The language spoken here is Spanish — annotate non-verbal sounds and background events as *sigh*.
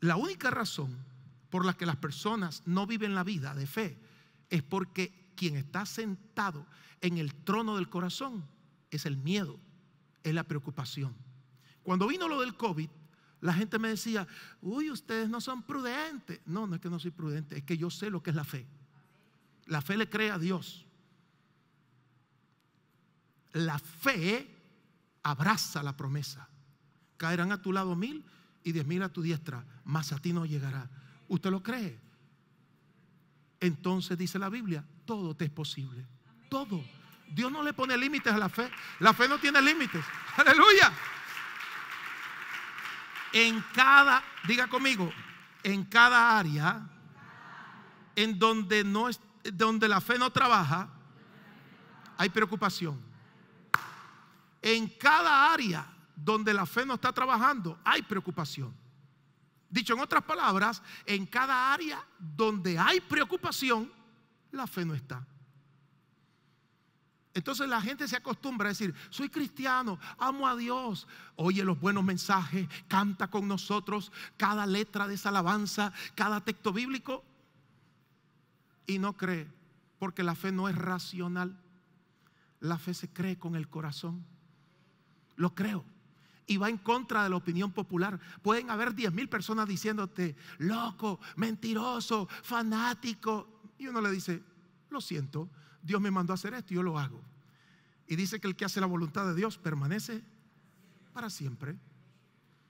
La única razón por la que las personas no viven la vida de fe es porque quien está sentado en el trono del corazón es el miedo, es la preocupación. Cuando vino lo del COVID, la gente me decía, uy, ustedes no son prudentes. No, no es que no soy prudente, es que yo sé lo que es la fe. La fe le cree a Dios. La fe abraza la promesa. Caerán a tu lado mil y diez tu diestra, Más a ti no llegará. ¿Usted lo cree? Entonces dice la Biblia, todo te es posible. Todo. Dios no le pone límites a la fe. La fe no tiene límites. *laughs* Aleluya. En cada, diga conmigo, en cada área en donde, no, donde la fe no trabaja, hay preocupación. En cada área donde la fe no está trabajando, hay preocupación. Dicho en otras palabras, en cada área donde hay preocupación, la fe no está. Entonces la gente se acostumbra a decir, soy cristiano, amo a Dios, oye los buenos mensajes, canta con nosotros cada letra de esa alabanza, cada texto bíblico, y no cree, porque la fe no es racional, la fe se cree con el corazón. Lo creo, y va en contra de la opinión popular. Pueden haber 10 mil personas diciéndote, loco, mentiroso, fanático. Y uno le dice, lo siento, Dios me mandó a hacer esto y yo lo hago. Y dice que el que hace la voluntad de Dios permanece para siempre.